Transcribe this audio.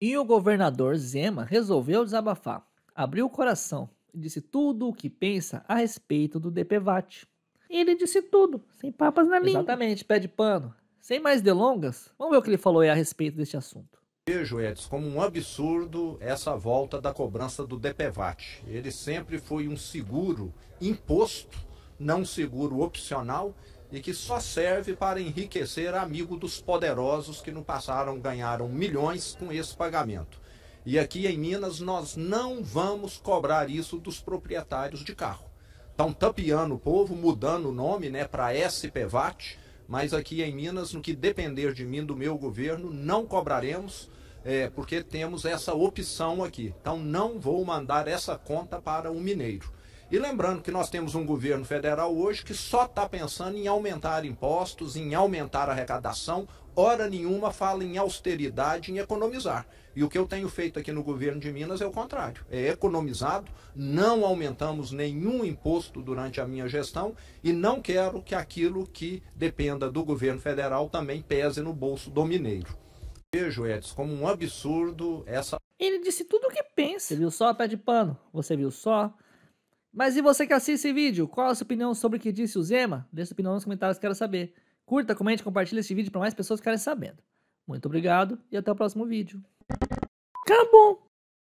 E o governador Zema resolveu desabafar, abriu o coração e disse tudo o que pensa a respeito do DPVAT. Ele disse tudo, sem papas na língua. Exatamente, pé de pano. Sem mais delongas, vamos ver o que ele falou aí a respeito deste assunto. Vejo, Edson, como um absurdo essa volta da cobrança do DPVAT. Ele sempre foi um seguro imposto, não seguro opcional, e que só serve para enriquecer amigo dos poderosos que no passaram ganharam milhões com esse pagamento. E aqui em Minas nós não vamos cobrar isso dos proprietários de carro. Estão tá tapeando o povo, mudando o nome né, para SPVAT, mas aqui em Minas, no que depender de mim, do meu governo, não cobraremos, é, porque temos essa opção aqui. Então não vou mandar essa conta para o mineiro. E lembrando que nós temos um governo federal hoje que só está pensando em aumentar impostos, em aumentar a arrecadação, hora nenhuma fala em austeridade, em economizar. E o que eu tenho feito aqui no governo de Minas é o contrário: é economizado, não aumentamos nenhum imposto durante a minha gestão e não quero que aquilo que dependa do governo federal também pese no bolso do mineiro. Vejo, Edson, como um absurdo essa. Ele disse tudo o que pensa. Você viu só, pé de pano? Você viu só? Mas e você que assiste esse vídeo, qual é a sua opinião sobre o que disse o Zema? Deixe sua opinião nos comentários, quero saber. Curta, comente, compartilhe esse vídeo para mais pessoas ficarem sabendo. Muito obrigado e até o próximo vídeo. Acabou!